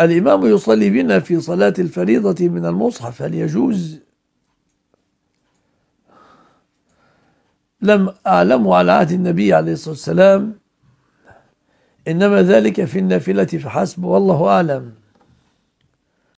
الإمام يصلي بنا في صلاة الفريضة من المصحف هل يجوز؟ لم أعلم على عهد النبي عليه الصلاة والسلام إنما ذلك في النافلة فحسب والله أعلم